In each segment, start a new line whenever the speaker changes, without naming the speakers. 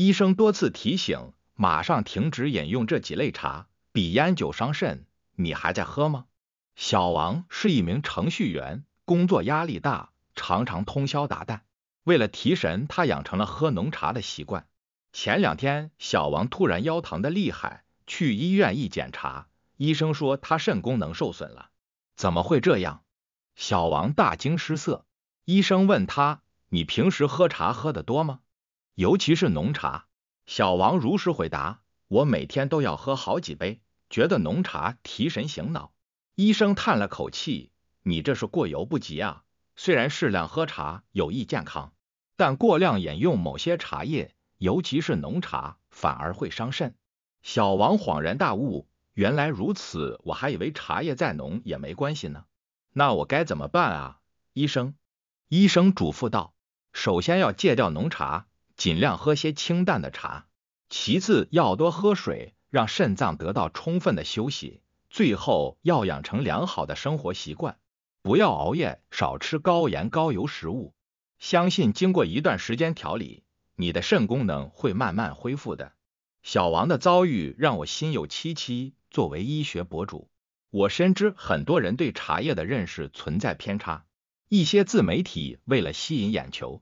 医生多次提醒，马上停止饮用这几类茶，比烟酒伤肾。你还在喝吗？小王是一名程序员，工作压力大，常常通宵达旦。为了提神，他养成了喝浓茶的习惯。前两天，小王突然腰疼的厉害，去医院一检查，医生说他肾功能受损了。怎么会这样？小王大惊失色。医生问他：“你平时喝茶喝得多吗？”尤其是浓茶，小王如实回答：“我每天都要喝好几杯，觉得浓茶提神醒脑。”医生叹了口气：“你这是过犹不及啊！虽然适量喝茶有益健康，但过量饮用某些茶叶，尤其是浓茶，反而会伤肾。”小王恍然大悟：“原来如此，我还以为茶叶再浓也没关系呢。那我该怎么办啊？”医生医生嘱咐道：“首先要戒掉浓茶。”尽量喝些清淡的茶，其次要多喝水，让肾脏得到充分的休息。最后要养成良好的生活习惯，不要熬夜，少吃高盐高油食物。相信经过一段时间调理，你的肾功能会慢慢恢复的。小王的遭遇让我心有戚戚。作为医学博主，我深知很多人对茶叶的认识存在偏差，一些自媒体为了吸引眼球。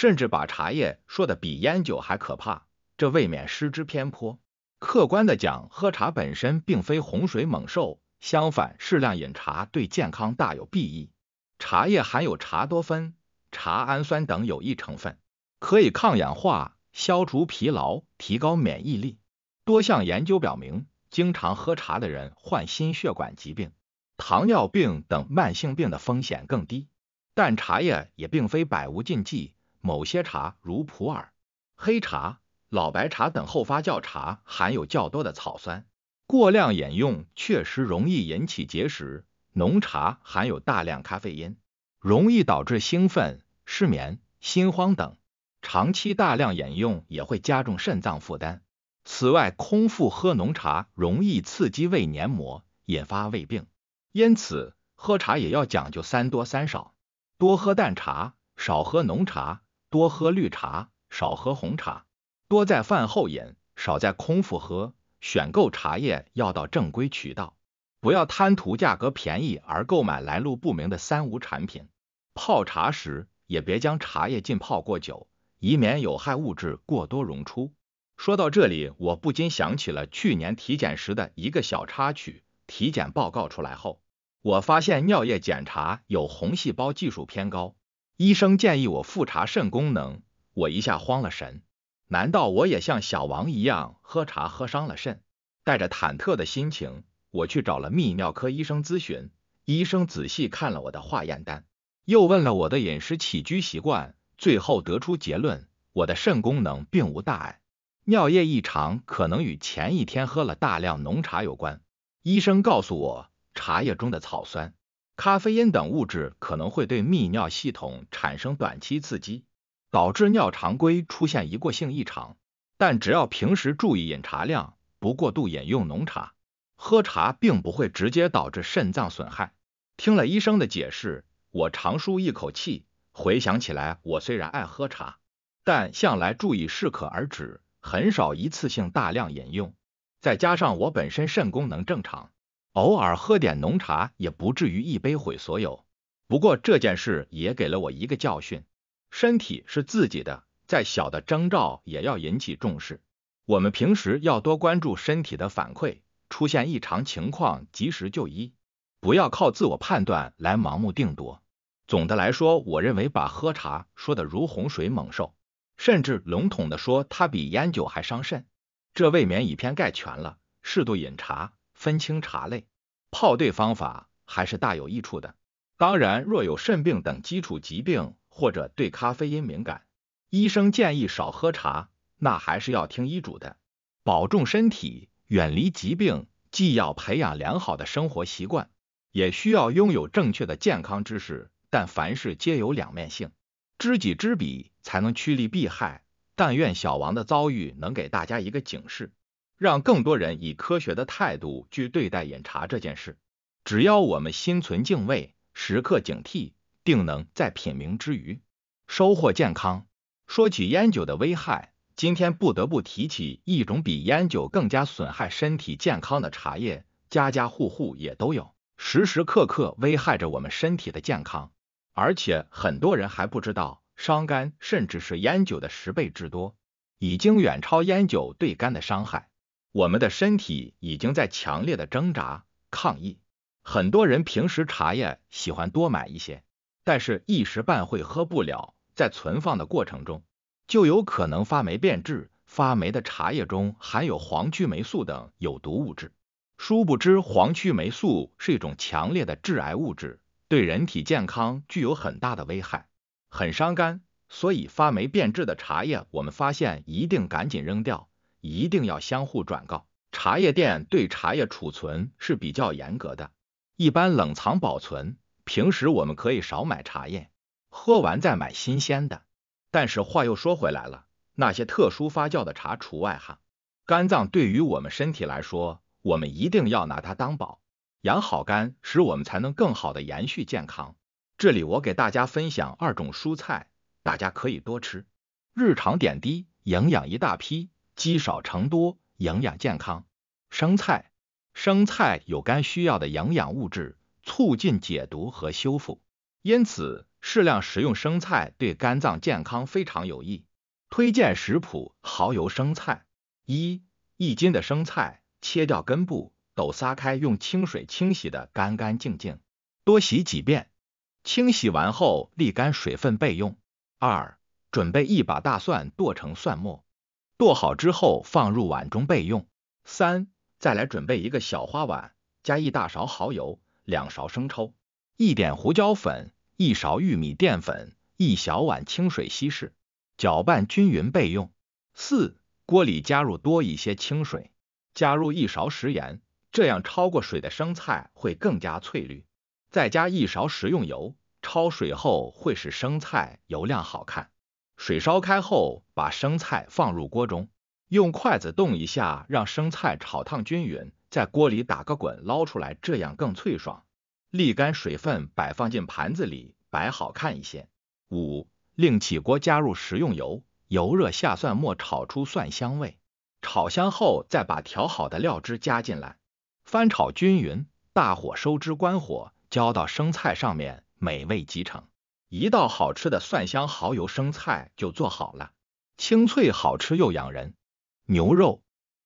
甚至把茶叶说的比烟酒还可怕，这未免失之偏颇。客观的讲，喝茶本身并非洪水猛兽，相反，适量饮茶对健康大有裨益。茶叶含有茶多酚、茶氨酸等有益成分，可以抗氧化、消除疲劳、提高免疫力。多项研究表明，经常喝茶的人患心血管疾病、糖尿病等慢性病的风险更低。但茶叶也并非百无禁忌。某些茶如普洱、黑茶、老白茶等后发酵茶含有较多的草酸，过量饮用确实容易引起结石。浓茶含有大量咖啡因，容易导致兴奋、失眠、心慌等，长期大量饮用也会加重肾脏负担。此外，空腹喝浓茶容易刺激胃黏膜，引发胃病。因此，喝茶也要讲究三多三少：多喝淡茶，少喝浓茶。多喝绿茶，少喝红茶；多在饭后饮，少在空腹喝。选购茶叶要到正规渠道，不要贪图价格便宜而购买来路不明的三无产品。泡茶时也别将茶叶浸泡过久，以免有害物质过多溶出。说到这里，我不禁想起了去年体检时的一个小插曲：体检报告出来后，我发现尿液检查有红细胞技术偏高。医生建议我复查肾功能，我一下慌了神。难道我也像小王一样喝茶喝伤了肾？带着忐忑的心情，我去找了泌尿科医生咨询。医生仔细看了我的化验单，又问了我的饮食起居习惯，最后得出结论，我的肾功能并无大碍，尿液异常可能与前一天喝了大量浓茶有关。医生告诉我，茶叶中的草酸。咖啡因等物质可能会对泌尿系统产生短期刺激，导致尿常规出现一过性异常。但只要平时注意饮茶量，不过度饮用浓茶，喝茶并不会直接导致肾脏损害。听了医生的解释，我长舒一口气。回想起来，我虽然爱喝茶，但向来注意适可而止，很少一次性大量饮用。再加上我本身肾功能正常。偶尔喝点浓茶也不至于一杯毁所有。不过这件事也给了我一个教训：身体是自己的，再小的征兆也要引起重视。我们平时要多关注身体的反馈，出现异常情况及时就医，不要靠自我判断来盲目定夺。总的来说，我认为把喝茶说的如洪水猛兽，甚至笼统的说它比烟酒还伤肾，这未免以偏概全了。适度饮茶。分清茶类，泡对方法还是大有益处的。当然，若有肾病等基础疾病或者对咖啡因敏感，医生建议少喝茶，那还是要听医嘱的。保重身体，远离疾病，既要培养良好的生活习惯，也需要拥有正确的健康知识。但凡事皆有两面性，知己知彼才能趋利避害。但愿小王的遭遇能给大家一个警示。让更多人以科学的态度去对待饮茶这件事。只要我们心存敬畏，时刻警惕，定能在品茗之余收获健康。说起烟酒的危害，今天不得不提起一种比烟酒更加损害身体健康的茶叶，家家户户也都有，时时刻刻危害着我们身体的健康，而且很多人还不知道，伤肝甚至是烟酒的十倍之多，已经远超烟酒对肝的伤害。我们的身体已经在强烈的挣扎抗议。很多人平时茶叶喜欢多买一些，但是一时半会喝不了，在存放的过程中就有可能发霉变质。发霉的茶叶中含有黄曲霉素等有毒物质，殊不知黄曲霉素是一种强烈的致癌物质，对人体健康具有很大的危害，很伤肝。所以发霉变质的茶叶，我们发现一定赶紧扔掉。一定要相互转告。茶叶店对茶叶储存是比较严格的，一般冷藏保存。平时我们可以少买茶叶，喝完再买新鲜的。但是话又说回来了，那些特殊发酵的茶除外哈。肝脏对于我们身体来说，我们一定要拿它当宝，养好肝，使我们才能更好的延续健康。这里我给大家分享二种蔬菜，大家可以多吃，日常点滴，营养一大批。积少成多，营养健康。生菜，生菜有肝需要的营养物质，促进解毒和修复，因此适量食用生菜对肝脏健康非常有益。推荐食谱：蚝油生菜。一，一斤的生菜，切掉根部，抖撒开，用清水清洗的干干净净，多洗几遍。清洗完后沥干水分备用。二，准备一把大蒜，剁成蒜末。剁好之后放入碗中备用。三，再来准备一个小花碗，加一大勺蚝油，两勺生抽，一点胡椒粉，一勺玉米淀粉，一小碗清水稀释，搅拌均匀备用。四，锅里加入多一些清水，加入一勺食盐，这样焯过水的生菜会更加翠绿。再加一勺食用油，焯水后会使生菜油亮好看。水烧开后，把生菜放入锅中，用筷子动一下，让生菜炒烫均匀，在锅里打个滚，捞出来，这样更脆爽。沥干水分，摆放进盘子里，摆好看一些。五，另起锅加入食用油，油热下蒜末炒出蒜香味，炒香后再把调好的料汁加进来，翻炒均匀，大火收汁关火，浇到生菜上面，美味即成。一道好吃的蒜香蚝油生菜就做好了，清脆好吃又养人。牛肉，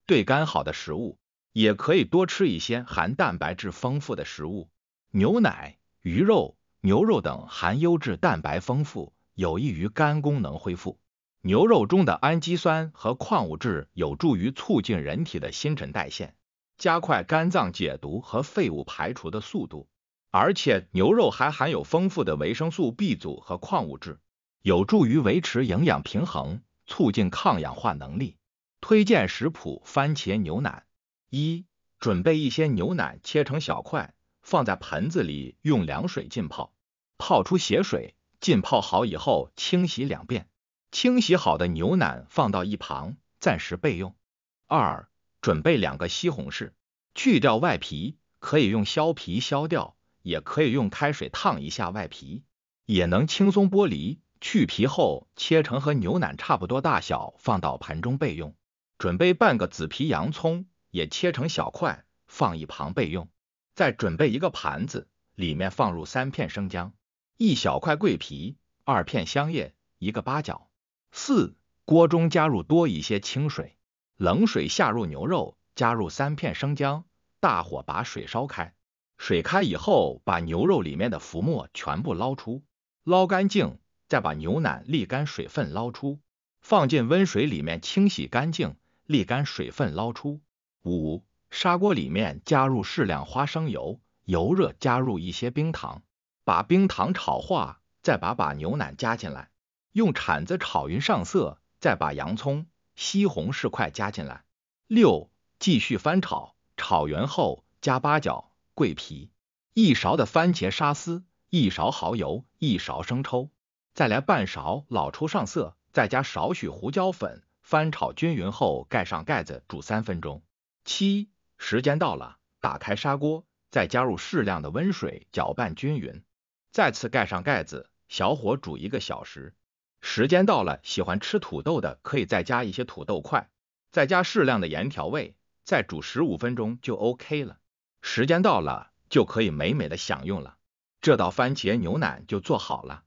对肝好的食物，也可以多吃一些含蛋白质丰富的食物，牛奶、鱼肉、牛肉等含优质蛋白丰富，有益于肝功能恢复。牛肉中的氨基酸和矿物质有助于促进人体的新陈代谢，加快肝脏解毒和废物排除的速度。而且牛肉还含有丰富的维生素 B 组和矿物质，有助于维持营养平衡，促进抗氧化能力。推荐食谱：番茄牛腩。一、准备一些牛腩，切成小块，放在盆子里用凉水浸泡，泡出血水。浸泡好以后清洗两遍，清洗好的牛腩放到一旁，暂时备用。二、准备两个西红柿，去掉外皮，可以用削皮削掉。也可以用开水烫一下外皮，也能轻松剥离。去皮后切成和牛腩差不多大小，放到盘中备用。准备半个紫皮洋葱，也切成小块，放一旁备用。再准备一个盘子，里面放入三片生姜、一小块桂皮、二片香叶、一个八角。四锅中加入多一些清水，冷水下入牛肉，加入三片生姜，大火把水烧开。水开以后，把牛肉里面的浮沫全部捞出，捞干净，再把牛腩沥干水分捞出，放进温水里面清洗干净，沥干水分捞出。五，砂锅里面加入适量花生油，油热加入一些冰糖，把冰糖炒化，再把把牛腩加进来，用铲子炒匀上色，再把洋葱、西红柿块加进来。六，继续翻炒，炒匀后加八角。桂皮，一勺的番茄沙司，一勺蚝油，一勺生抽，再来半勺老抽上色，再加少许胡椒粉，翻炒均匀后盖上盖子煮三分钟。七，时间到了，打开砂锅，再加入适量的温水搅拌均匀，再次盖上盖子，小火煮一个小时。时间到了，喜欢吃土豆的可以再加一些土豆块，再加适量的盐调味，再煮十五分钟就 OK 了。时间到了，就可以美美的享用了。这道番茄牛腩就做好了。